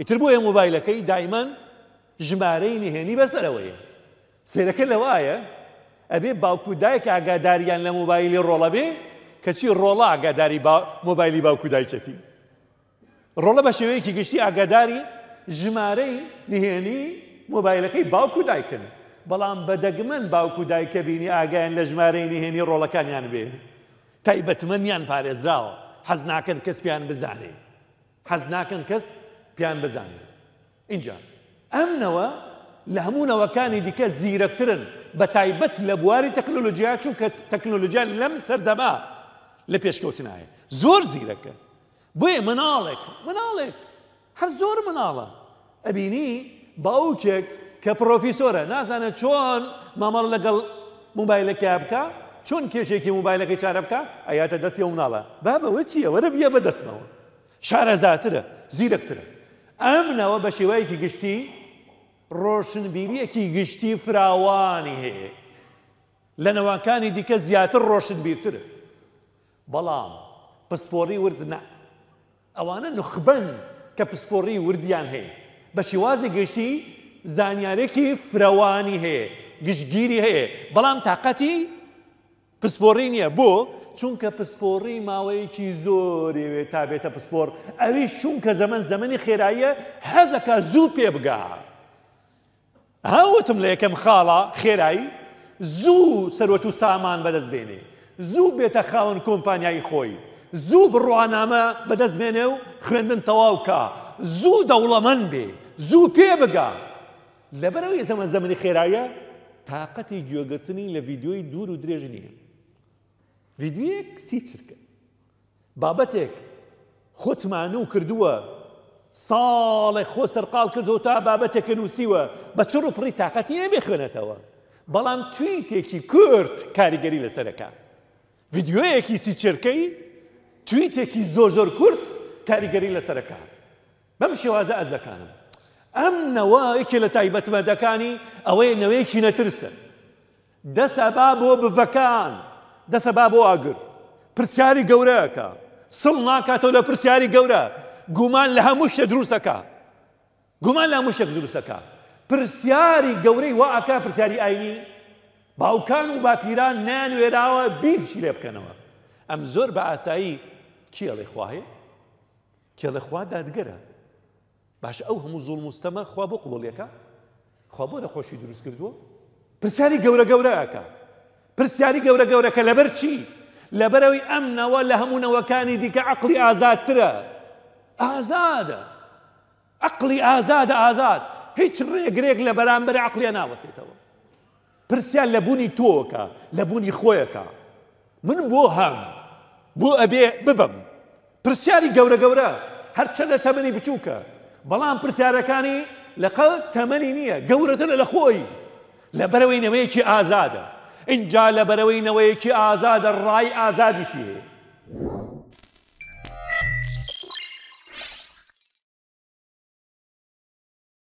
ئیتر بۆیە مۆبایلەکەی دایمان ژمارەی نهێنی بەسەرەوەیە سێرەکە لەوایە ئەبێ باوکودایک ئاگاداریان لە مۆبایلی ڕۆڵە بێ کەچی ڕۆڵە ئاگاداری مۆبایلی باوکودایکەتی ڕۆڵە بە شێوەیەکی گشتی ئاگاداری ژمارەی نهێنی مۆبایلەکەی باوکو دایکن بەڵام بەدەگمەن باوکو دایکە بینی ئاگایان لە ژمارەی نهێنی ڕۆڵەکانیان بێ تایبەتمەنیان پارێزراوە حەز ناکەن کەس پیان بزانێ حەز ناکەن کەس پیان بزانین اینجا ئەمنەوە لە هەمونونەوەکانی دیکە زیرەکترن بە تایبەت لە بواری تەکنۆلۆژیا چونکە تەکنۆلۆژیان لەم سەردەما لە پێشکەوتنایە زۆر زیرەکە بۆیە مناڵێک مناڵێک هەر زۆر مناڵە ئەبینی باوکێک کە پرۆفیسۆرە نازانە چۆن مامەڵ لەگەڵ موبایلەکە بکە چۆن کێشێکی موبایلەکەی چارە بکە ئەیاتە دەستی مناڵە با بەوە چیە وەرە بیە بە دەستمەوە شارەزاترە زیرەکترە ئەم نەوە بە شێوەیەکی گشتی ڕۆشنبیریەکی گشتی فراوانی هەیە لە نەوانکانی دیکە زیاتر ڕۆشن بیرترە بەڵام پسپۆری وردنا ئەوانە نخبن کە پسپۆری وردیان هەیە بە شێوازی گشتی زانیارێکی فراوانی هەیە گشتگیری هەیە بەڵام تااقەتی پسپۆری نییە بۆ چونکە پسپۆڕی ماوەیەکی زۆری وێت تا بێتە پسپۆر ئەویش چونکە زەمن زەمەنی خێراییە حەزەکە زوو پێ بگا. هاوتم لە یەکەم خاڵە خێرایی زوو سەرۆت و سامان بەدەست بێنێ زوو بێتە خاون کۆمپانیای خۆی زوو بڕوانامە بەدەست بێنێ و خوێندن تەواوکە زوو دەوڵەمەند بێ زوو پێ بگا لەبەرەوەی زەمە زەمەنی خێرایە تااقەتی گوێگرتنی لە ڤیددیۆی دوور و درێژ نییە ڤیددیوەک سی چرکە بابەتێک خۆتمانە و کردووە ساڵێک خۆ سەرقال کردو تا بابەتێکە نووسیوە بە چڕ و پڕی تااقەتی نەبێ خوێنێتەوە بەڵام توی تێکی کورت کاریگەری لەسەرەکە ڤیددیوەیەکی سی چرکەی توی تێکی زۆ زۆر کورت کاریگەری لەسەرەکە بەم شێوازە ئەز دەکانم ئەم نەوەیەکی لە تایبەتمەدەکانی ئەوەیە نەوەیەکی نەترسن دەسەبا بۆ بڤەکان دەسەبا بۆ ئاگر پرسیاری گەورەکە سڵ ناکاتەوە لە پرسیاری گەورە گومان لە هەموو شتە دروستەکە گومان لە هەموو شتێک دروستەکە پرسیاری گەورەی وا ئاکا پرسیاری ئاینی باوکان و باپیران نانوێراوە بیرشی لێ بکەنەوە ئەم زۆر بە ئاسایی کیڵی خواهێ کێڵە خوا دادگەرە باش ئەو هەموو زوڵ مستەمە خوا بۆ قوڵیەکە خوا بۆ نەخۆشی دروست کردووە پرسیاری گەورە گەورەکە پرسیاری گەورە گەورەکە لەبەر چی لەبەرەوەی ئەمنەوە لە هەمونونەوەکانی دیکە آزاد ئازادترە آزاد عقلی آزاد آزاد هیچ ڕێگرێک لە بەرامبەر عقلیە ناوەسێتەوە پرسیار لە بوونی تۆکە لە بوونی خۆیەکە من بۆ هەم بۆ ئەبێ ببم پرسیاری گەورە گەورە هەرچە لە تەمەنی بچووکە بەڵام پرسیارەکانی لەقە تەمەنی نییە گەورەتە لە خۆی لەبەرەوەی نەوەیەکی آزاده انجا لە بەرەوەی نەوەیەکی ئازادە ڕای ئازادیشی هەیە.